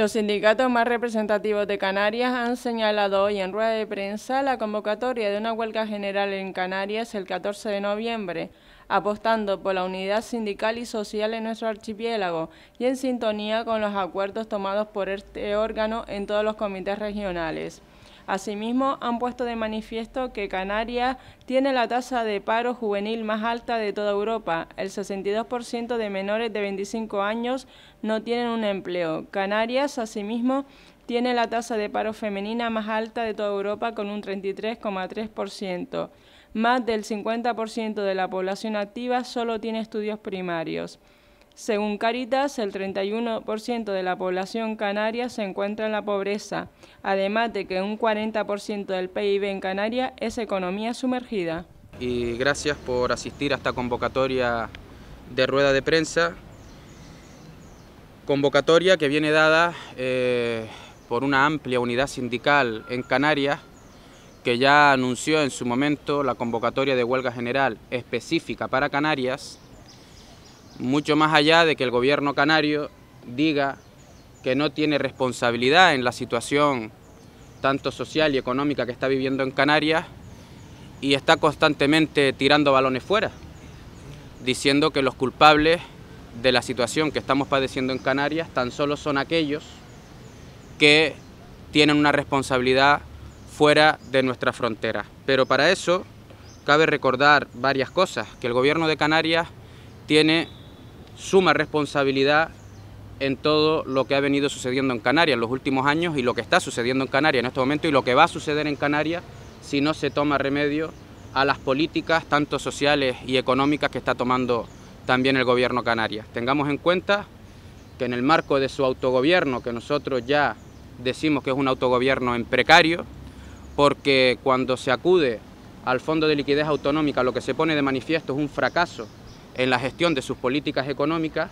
Los sindicatos más representativos de Canarias han señalado hoy en rueda de prensa la convocatoria de una huelga general en Canarias el 14 de noviembre, apostando por la unidad sindical y social en nuestro archipiélago y en sintonía con los acuerdos tomados por este órgano en todos los comités regionales. Asimismo, han puesto de manifiesto que Canarias tiene la tasa de paro juvenil más alta de toda Europa. El 62% de menores de 25 años no tienen un empleo. Canarias, asimismo, tiene la tasa de paro femenina más alta de toda Europa con un 33,3%. Más del 50% de la población activa solo tiene estudios primarios. Según Caritas, el 31% de la población canaria se encuentra en la pobreza, además de que un 40% del PIB en Canarias es economía sumergida. Y gracias por asistir a esta convocatoria de rueda de prensa, convocatoria que viene dada eh, por una amplia unidad sindical en Canarias que ya anunció en su momento la convocatoria de huelga general específica para Canarias mucho más allá de que el gobierno canario diga que no tiene responsabilidad en la situación tanto social y económica que está viviendo en Canarias y está constantemente tirando balones fuera, diciendo que los culpables de la situación que estamos padeciendo en Canarias tan solo son aquellos que tienen una responsabilidad fuera de nuestra frontera. Pero para eso cabe recordar varias cosas, que el gobierno de Canarias tiene suma responsabilidad en todo lo que ha venido sucediendo en Canarias en los últimos años y lo que está sucediendo en Canarias en este momento y lo que va a suceder en Canarias si no se toma remedio a las políticas tanto sociales y económicas que está tomando también el gobierno canarias. Tengamos en cuenta que en el marco de su autogobierno, que nosotros ya decimos que es un autogobierno en precario, porque cuando se acude al Fondo de Liquidez Autonómica lo que se pone de manifiesto es un fracaso en la gestión de sus políticas económicas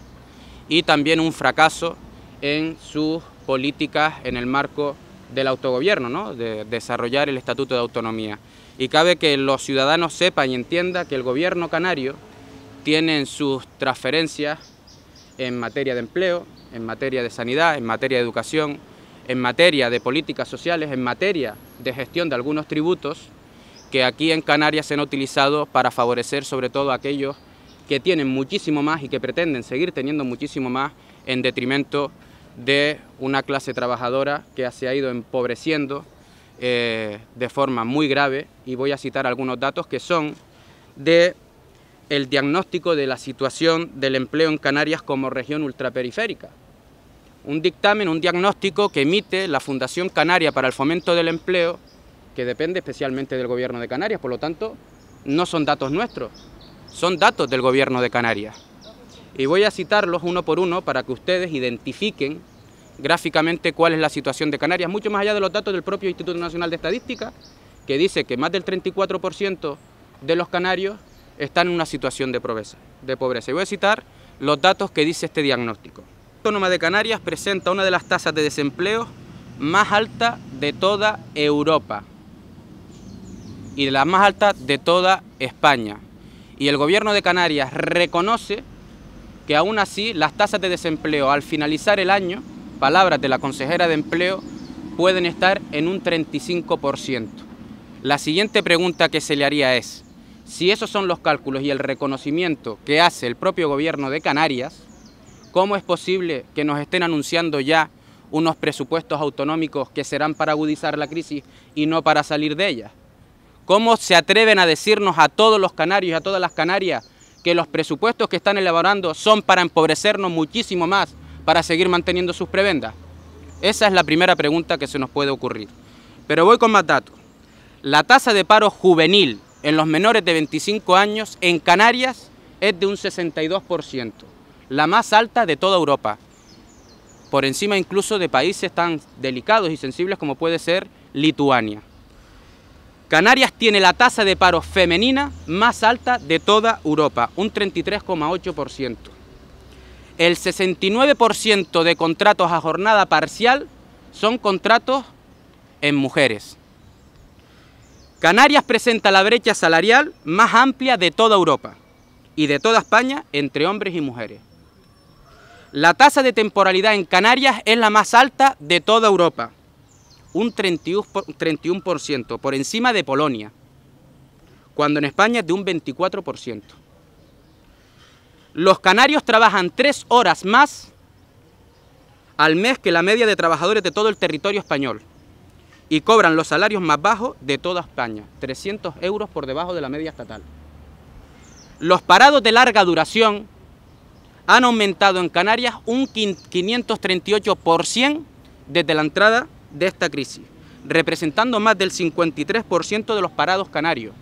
y también un fracaso en sus políticas en el marco del autogobierno, de desarrollar el Estatuto de Autonomía. Y cabe que los ciudadanos sepan y entiendan que el gobierno canario tiene sus transferencias en materia de empleo, en materia de sanidad, en materia de educación, en materia de políticas sociales, en materia de gestión de algunos tributos que aquí en Canarias se han utilizado para favorecer sobre todo a aquellos que tienen muchísimo más y que pretenden seguir teniendo muchísimo más en detrimento de una clase trabajadora que se ha ido empobreciendo eh, de forma muy grave y voy a citar algunos datos que son de el diagnóstico de la situación del empleo en Canarias como región ultraperiférica. Un dictamen, un diagnóstico que emite la Fundación Canaria para el Fomento del Empleo, que depende especialmente del Gobierno de Canarias, por lo tanto, no son datos nuestros, son datos del gobierno de Canarias. Y voy a citarlos uno por uno para que ustedes identifiquen gráficamente cuál es la situación de Canarias, mucho más allá de los datos del propio Instituto Nacional de Estadística, que dice que más del 34% de los canarios están en una situación de pobreza. De pobreza. Y voy a citar los datos que dice este diagnóstico. La Autónoma de Canarias presenta una de las tasas de desempleo más alta de toda Europa y de las más alta de toda España. Y el gobierno de Canarias reconoce que aún así las tasas de desempleo al finalizar el año, palabras de la consejera de empleo, pueden estar en un 35%. La siguiente pregunta que se le haría es, si esos son los cálculos y el reconocimiento que hace el propio gobierno de Canarias, ¿cómo es posible que nos estén anunciando ya unos presupuestos autonómicos que serán para agudizar la crisis y no para salir de ella? ¿Cómo se atreven a decirnos a todos los canarios y a todas las canarias que los presupuestos que están elaborando son para empobrecernos muchísimo más, para seguir manteniendo sus prebendas? Esa es la primera pregunta que se nos puede ocurrir. Pero voy con más La tasa de paro juvenil en los menores de 25 años en Canarias es de un 62%, la más alta de toda Europa, por encima incluso de países tan delicados y sensibles como puede ser Lituania. Canarias tiene la tasa de paro femenina más alta de toda Europa, un 33,8%. El 69% de contratos a jornada parcial son contratos en mujeres. Canarias presenta la brecha salarial más amplia de toda Europa y de toda España entre hombres y mujeres. La tasa de temporalidad en Canarias es la más alta de toda Europa, un 31%, por encima de Polonia, cuando en España es de un 24%. Los canarios trabajan tres horas más al mes que la media de trabajadores de todo el territorio español y cobran los salarios más bajos de toda España, 300 euros por debajo de la media estatal. Los parados de larga duración han aumentado en Canarias un 538% desde la entrada de esta crisis, representando más del 53% de los parados canarios,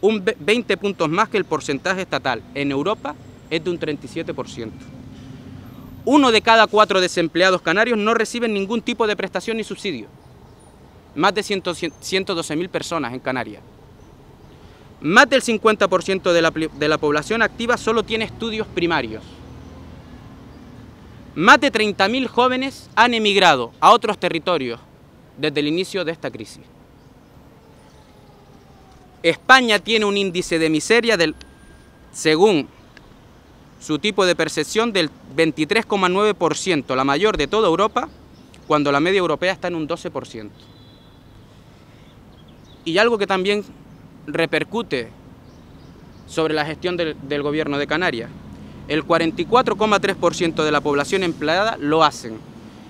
un 20 puntos más que el porcentaje estatal. En Europa es de un 37%. Uno de cada cuatro desempleados canarios no reciben ningún tipo de prestación ni subsidio. Más de 112.000 personas en Canarias. Más del 50% de la, de la población activa solo tiene estudios primarios. Más de 30.000 jóvenes han emigrado a otros territorios desde el inicio de esta crisis. España tiene un índice de miseria del, según su tipo de percepción del 23,9%, la mayor de toda Europa, cuando la media europea está en un 12%. Y algo que también repercute sobre la gestión del, del gobierno de Canarias, el 44,3% de la población empleada lo hacen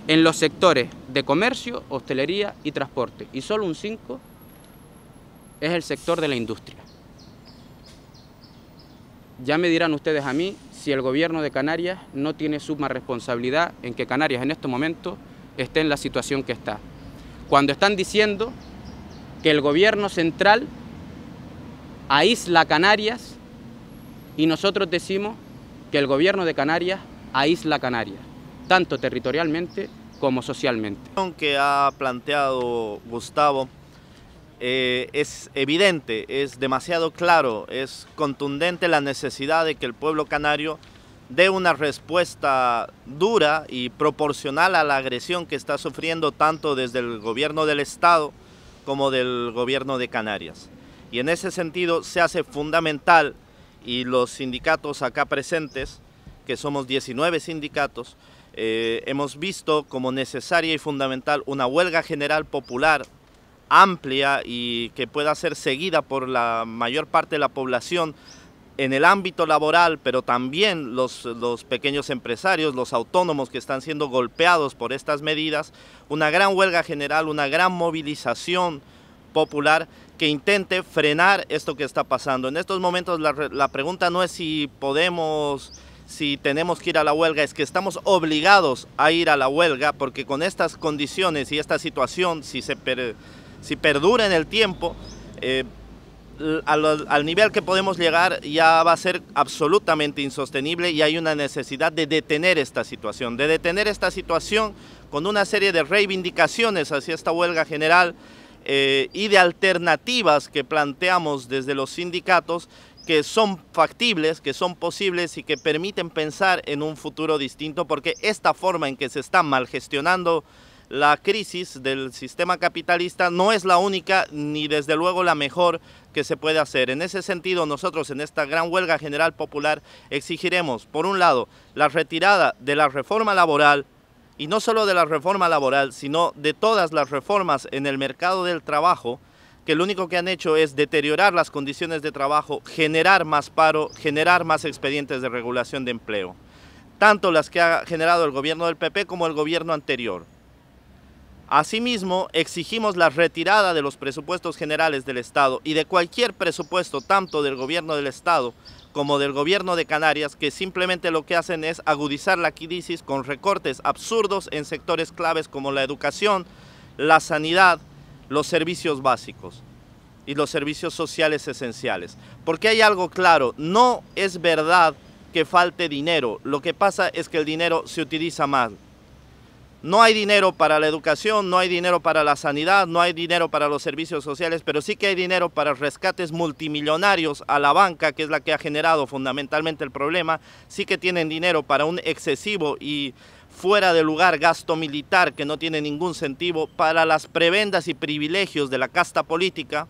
en los sectores de comercio, hostelería y transporte. Y solo un 5 es el sector de la industria. Ya me dirán ustedes a mí si el gobierno de Canarias no tiene suma responsabilidad en que Canarias en este momento... esté en la situación que está. Cuando están diciendo que el gobierno central aísla Canarias y nosotros decimos que el gobierno de Canarias aísla Canarias, tanto territorialmente como socialmente. que ha planteado Gustavo eh, es evidente, es demasiado claro, es contundente la necesidad de que el pueblo canario dé una respuesta dura y proporcional a la agresión que está sufriendo tanto desde el gobierno del Estado como del gobierno de Canarias. Y en ese sentido se hace fundamental y los sindicatos acá presentes, que somos 19 sindicatos, eh, hemos visto como necesaria y fundamental una huelga general popular amplia y que pueda ser seguida por la mayor parte de la población en el ámbito laboral, pero también los, los, pequeños empresarios, los autónomos que están siendo golpeados por estas medidas, una gran huelga general, una gran movilización popular que intente frenar esto que está pasando. En estos momentos la pregunta no es si podemos si tenemos que ir a la huelga, es que estamos obligados a ir a la huelga, porque con estas condiciones y esta situación, si, se si perdura en el tiempo, eh, al, nivel que podemos llegar ya va a ser absolutamente insostenible y hay una necesidad de detener esta situación, de detener esta situación con una serie de reivindicaciones hacia esta huelga general eh, y de alternativas que planteamos desde los sindicatos que son factibles, que son posibles y que permiten pensar en un futuro distinto, porque esta forma en que se está mal gestionando la crisis del sistema capitalista no es la única ni desde luego la mejor que se puede hacer. En ese sentido, nosotros en esta gran huelga general popular exigiremos, por un lado, la retirada de la reforma laboral, y no solo de la reforma laboral, sino de todas las reformas en el mercado del trabajo que lo único que han hecho es deteriorar las condiciones de trabajo, generar más paro, generar más expedientes de regulación de empleo, tanto las que ha generado el gobierno del PP como el gobierno anterior. Asimismo, exigimos la retirada de los presupuestos generales del Estado y de cualquier presupuesto, tanto del gobierno del Estado como del gobierno de Canarias, que simplemente lo que hacen es agudizar la crisis con recortes absurdos en sectores claves como la educación, la sanidad, los servicios básicos y los servicios sociales esenciales. Porque hay algo claro, no es verdad que falte dinero, lo que pasa es que el dinero se utiliza mal. No hay dinero para la educación, no hay dinero para la sanidad, no hay dinero para los servicios sociales, pero sí que hay dinero para rescates multimillonarios a la banca, que es la que ha generado fundamentalmente el problema. Sí que tienen dinero para un excesivo y fuera de lugar gasto militar que no tiene ningún sentido para las prebendas y privilegios de la casta política,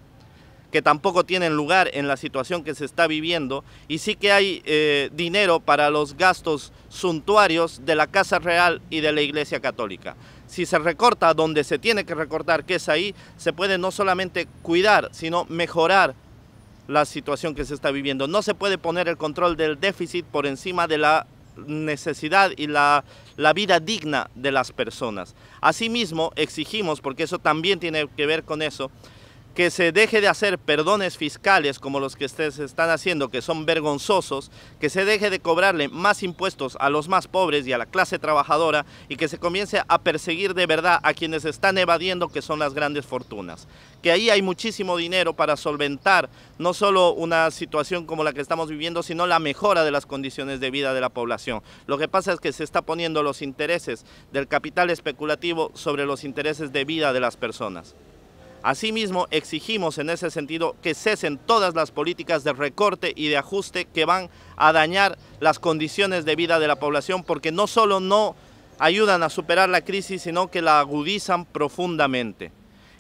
que tampoco tienen lugar en la situación que se está viviendo, y sí que hay eh, dinero para los gastos suntuarios de la Casa Real y de la Iglesia Católica. Si se recorta donde se tiene que recortar, que es ahí, se puede no solamente cuidar, sino mejorar la situación que se está viviendo. No se puede poner el control del déficit por encima de la necesidad y la, la vida digna de las personas. Asimismo, exigimos, porque eso también tiene que ver con eso, que se deje de hacer perdones fiscales como los que ustedes están haciendo, que son vergonzosos, que se deje de cobrarle más impuestos a los más pobres y a la clase trabajadora y que se comience a perseguir de verdad a quienes están evadiendo, que son las grandes fortunas. Que ahí hay muchísimo dinero para solventar no solo una situación como la que estamos viviendo, sino la mejora de las condiciones de vida de la población. Lo que pasa es que se está poniendo los intereses del capital especulativo sobre los intereses de vida de las personas. Asimismo, exigimos en ese sentido que cesen todas las políticas de recorte y de ajuste que van a dañar las condiciones de vida de la población porque no solo no ayudan a superar la crisis, sino que la agudizan profundamente.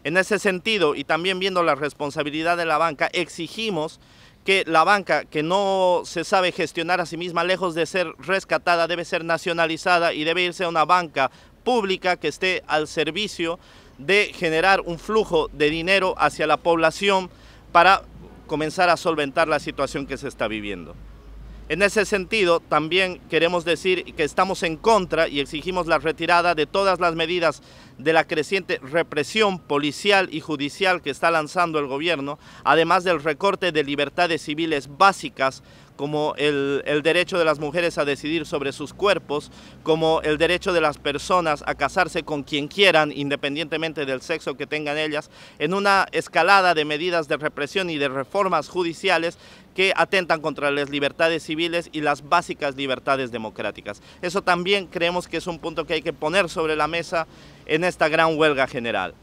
En ese sentido, y también viendo la responsabilidad de la banca, exigimos que la banca que no se sabe gestionar a sí misma, lejos de ser rescatada, debe ser nacionalizada y debe irse a una banca pública que esté al servicio de generar un flujo de dinero hacia la población para comenzar a solventar la situación que se está viviendo. En ese sentido, también queremos decir que estamos en contra y exigimos la retirada de todas las medidas de la creciente represión policial y judicial que está lanzando el gobierno, además del recorte de libertades civiles básicas como el, derecho de las mujeres a decidir sobre sus cuerpos, como el derecho de las personas a casarse con quien quieran, independientemente del sexo que tengan ellas, en una escalada de medidas de represión y de reformas judiciales que atentan contra las libertades civiles y las básicas libertades democráticas. Eso también creemos que es un punto que hay que poner sobre la mesa en esta gran huelga general.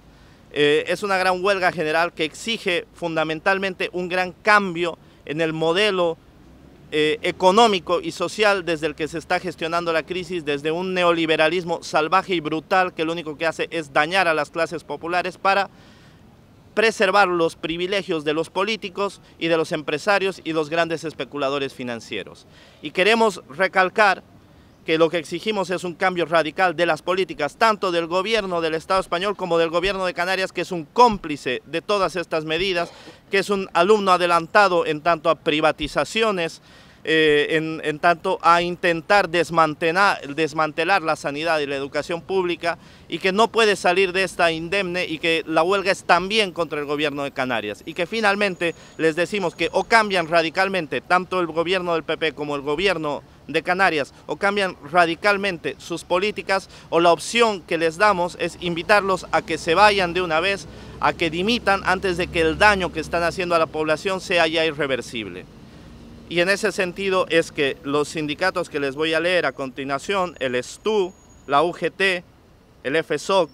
Eh, es una gran huelga general que exige fundamentalmente un gran cambio en el modelo eh, económico y social desde el que se está gestionando la crisis, desde un neoliberalismo salvaje y brutal que lo único que hace es dañar a las clases populares para preservar los privilegios de los políticos y de los empresarios y los grandes especuladores financieros. Y queremos recalcar que lo que exigimos es un cambio radical de las políticas, tanto del gobierno del Estado español como del gobierno de Canarias, que es un cómplice de todas estas medidas, que es un alumno adelantado en tanto a privatizaciones, eh, en, tanto a intentar desmantelar, desmantelar la sanidad y la educación pública y que no puede salir de esta indemne y que la huelga es también contra el gobierno de Canarias y que finalmente les decimos que o cambian radicalmente tanto el gobierno del PP como el gobierno de Canarias o cambian radicalmente sus políticas o la opción que les damos es invitarlos a que se vayan de una vez, a que dimitan antes de que el daño que están haciendo a la población sea ya irreversible. Y en ese sentido es que los sindicatos que les voy a leer a continuación, el STU, la UGT, el FSOC,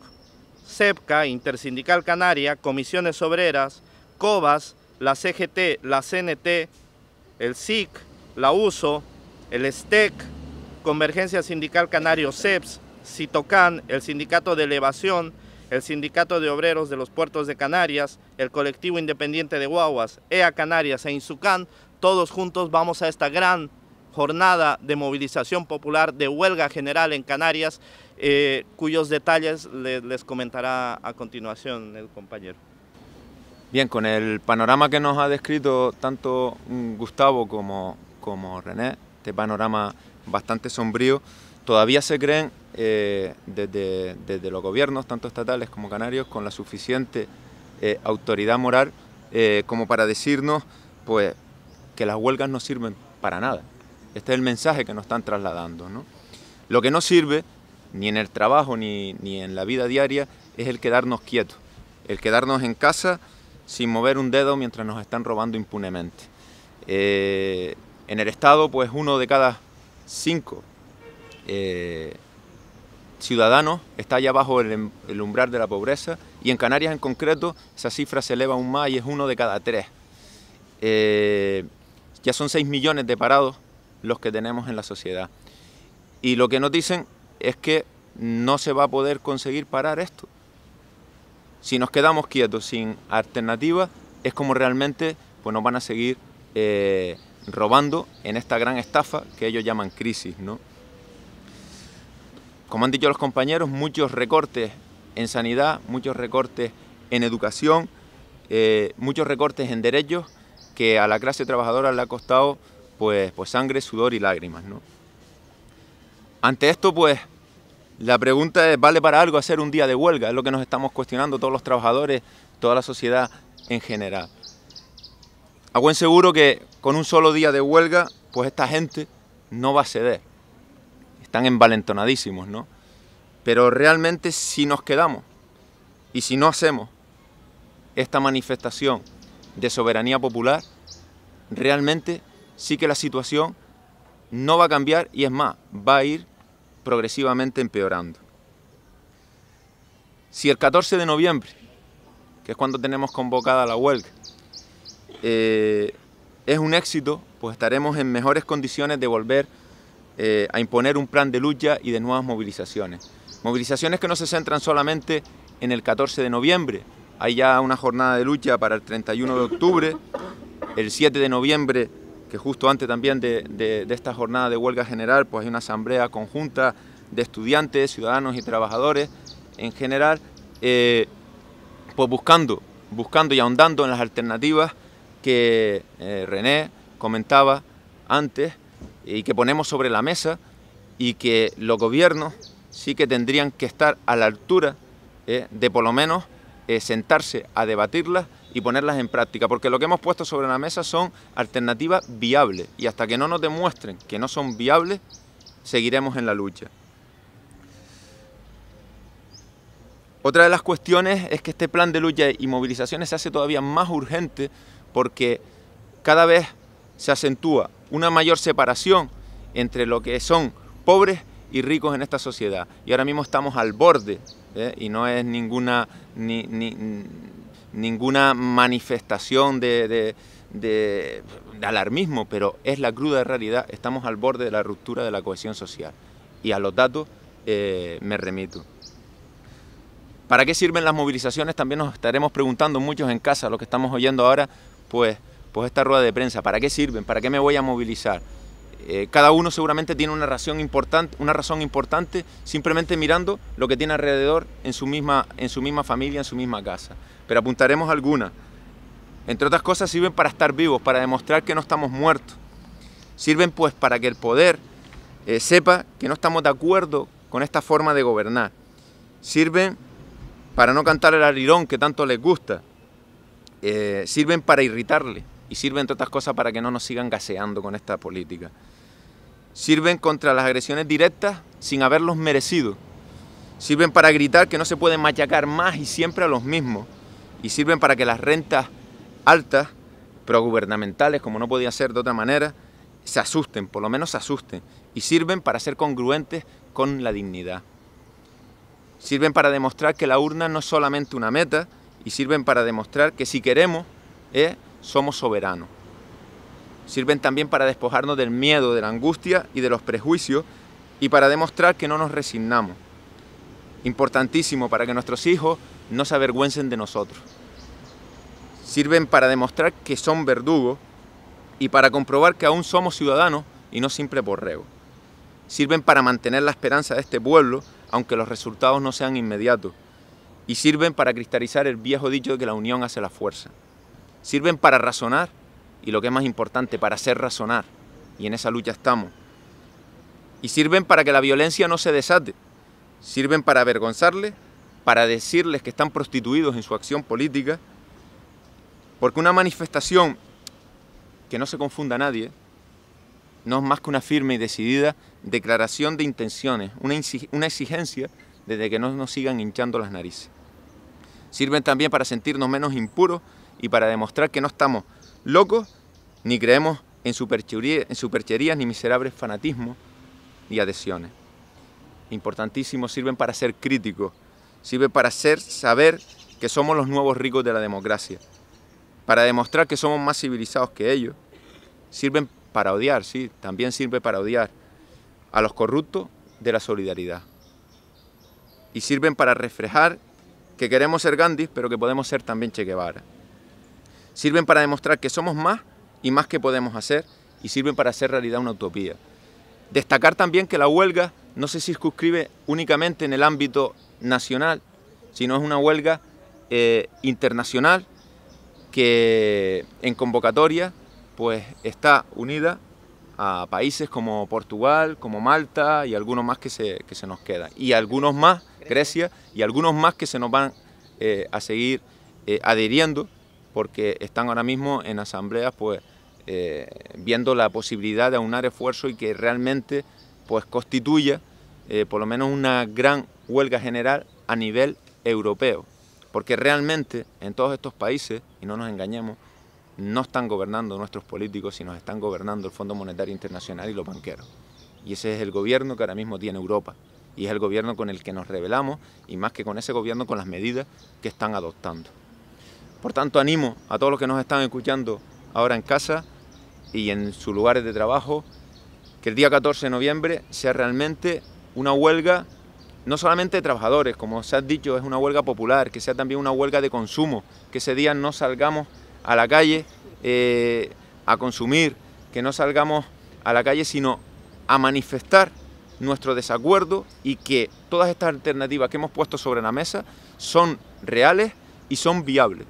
CEPCA, Intersindical Canaria, Comisiones Obreras, COBAS, la CGT, la CNT, el SIC, la USO, el STEC, Convergencia Sindical Canario CEPS, CITOCAN, el Sindicato de Elevación, el Sindicato de Obreros de los Puertos de Canarias, el Colectivo Independiente de Guaguas, EA Canarias e INSUCAN todos juntos vamos a esta gran jornada de movilización popular de huelga general en Canarias, eh, cuyos detalles les comentará a continuación el compañero. Bien, con el panorama que nos ha descrito tanto mm, Gustavo como, como René, este panorama bastante sombrío, todavía se creen eh, desde, los gobiernos, tanto estatales como canarios, con la suficiente eh, autoridad moral como para decirnos, pues que las huelgas no sirven para nada. Este es el mensaje que nos están trasladando. Lo que no sirve, ni en el trabajo ni, en la vida diaria, es el quedarnos quietos, el quedarnos en casa sin mover un dedo mientras nos están robando impunemente. Eh, en el Estado, pues uno de cada cinco eh, ciudadanos está allá bajo el, umbral de la pobreza y en Canarias en concreto esa cifra se eleva aún más y es uno de cada tres. Eh, ya son 6 millones de parados los que tenemos en la sociedad. Y lo que nos dicen es que no se va a poder conseguir parar esto. Si nos quedamos quietos sin alternativa es como realmente pues nos van a seguir eh, robando en esta gran estafa que ellos llaman crisis. ¿no? Como han dicho los compañeros, muchos recortes en sanidad, muchos recortes en educación, eh, muchos recortes en derechos que a la clase trabajadora le ha costado pues, pues sangre, sudor y lágrimas. ¿no? Ante esto, pues la pregunta es, ¿vale para algo hacer un día de huelga? Es lo que nos estamos cuestionando todos los trabajadores, toda la sociedad en general. A buen seguro que con un solo día de huelga, pues esta gente no va a ceder. Están envalentonadísimos, ¿no? Pero realmente si nos quedamos y si no hacemos esta manifestación de soberanía popular, realmente sí que la situación no va a cambiar y es más, va a ir progresivamente empeorando. Si el 14 de noviembre, que es cuando tenemos convocada la huelga, eh, es un éxito, pues estaremos en mejores condiciones de volver eh, a imponer un plan de lucha y de nuevas movilizaciones. Movilizaciones que no se centran solamente en el 14 de noviembre, hay ya una jornada de lucha para el 31 de octubre, el 7 de noviembre, que justo antes también de, esta jornada de huelga general, pues hay una asamblea conjunta de estudiantes, ciudadanos y trabajadores en general, eh, pues buscando, buscando y ahondando en las alternativas que eh, René comentaba antes y que ponemos sobre la mesa y que los gobiernos sí que tendrían que estar a la altura eh, de por lo menos eh, sentarse a debatirlas y ponerlas en práctica, porque lo que hemos puesto sobre la mesa son alternativas viables y hasta que no nos demuestren que no son viables, seguiremos en la lucha. Otra de las cuestiones es que este plan de lucha y movilizaciones se hace todavía más urgente porque cada vez se acentúa una mayor separación entre lo que son pobres y ricos en esta sociedad. Y ahora mismo estamos al borde ¿eh? y no es ninguna, ninguna manifestación de, alarmismo, pero es la cruda realidad, estamos al borde de la ruptura de la cohesión social y a los datos eh, me remito. ¿Para qué sirven las movilizaciones? También nos estaremos preguntando muchos en casa, lo que estamos oyendo ahora, pues, pues esta rueda de prensa, ¿para qué sirven? ¿Para qué me voy a movilizar? Eh, cada uno seguramente tiene una razón, importante, una razón importante simplemente mirando lo que tiene alrededor en su, misma, familia, en su misma casa. Pero apuntaremos algunas. Entre otras cosas sirven para estar vivos, para demostrar que no estamos muertos. Sirven pues para que el poder eh, sepa que no estamos de acuerdo con esta forma de gobernar. Sirven para no cantar el arirón que tanto les gusta. Eh, sirven para irritarle y sirven entre otras cosas para que no nos sigan gaseando con esta política sirven contra las agresiones directas sin haberlos merecido, sirven para gritar que no se pueden machacar más y siempre a los mismos, y sirven para que las rentas altas, progubernamentales, como no podía ser de otra manera, se asusten, por lo menos se asusten, y sirven para ser congruentes con la dignidad. Sirven para demostrar que la urna no es solamente una meta, y sirven para demostrar que si queremos, eh, somos soberanos sirven también para despojarnos del miedo, de la angustia y de los prejuicios y para demostrar que no nos resignamos. Importantísimo para que nuestros hijos no se avergüencen de nosotros. Sirven para demostrar que son verdugos y para comprobar que aún somos ciudadanos y no simple borrego. Sirven para mantener la esperanza de este pueblo, aunque los resultados no sean inmediatos. Y sirven para cristalizar el viejo dicho de que la unión hace la fuerza. Sirven para razonar y lo que es más importante, para hacer razonar. Y en esa lucha estamos. Y sirven para que la violencia no se desate. Sirven para avergonzarles, para decirles que están prostituidos en su acción política. Porque una manifestación, que no se confunda a nadie, no es más que una firme y decidida declaración de intenciones, una exigencia desde que no nos sigan hinchando las narices. Sirven también para sentirnos menos impuros y para demostrar que no estamos locos, ni creemos en, supercherías ni miserables fanatismos ni adhesiones. Importantísimos, sirven para ser críticos, sirven para ser, saber que somos los nuevos ricos de la democracia, para demostrar que somos más civilizados que ellos. Sirven para odiar, sí, también sirve para odiar a los corruptos de la solidaridad. Y sirven para reflejar que queremos ser Gandhi, pero que podemos ser también Che Guevara. Sirven para demostrar que somos más y más que podemos hacer y sirven para hacer realidad una utopía. Destacar también que la huelga no se circunscribe únicamente en el ámbito nacional, sino es una huelga eh, internacional que en convocatoria pues está unida a países como Portugal, como Malta y algunos más que se, que se nos quedan. Y algunos más, Grecia, y algunos más que se nos van eh, a seguir eh, adhiriendo porque están ahora mismo en asambleas pues, eh, viendo la posibilidad de aunar esfuerzo y que realmente pues, constituya eh, por lo menos una gran huelga general a nivel europeo. Porque realmente en todos estos países, y no nos engañemos, no están gobernando nuestros políticos, sino están gobernando el Fondo Monetario Internacional y los banqueros. Y ese es el gobierno que ahora mismo tiene Europa. Y es el gobierno con el que nos rebelamos y más que con ese gobierno, con las medidas que están adoptando. Por tanto, animo a todos los que nos están escuchando ahora en casa y en sus lugares de trabajo, que el día 14 de noviembre sea realmente una huelga, no solamente de trabajadores, como se ha dicho, es una huelga popular, que sea también una huelga de consumo, que ese día no salgamos a la calle eh, a consumir, que no salgamos a la calle, sino a manifestar nuestro desacuerdo y que todas estas alternativas que hemos puesto sobre la mesa son reales y son viables.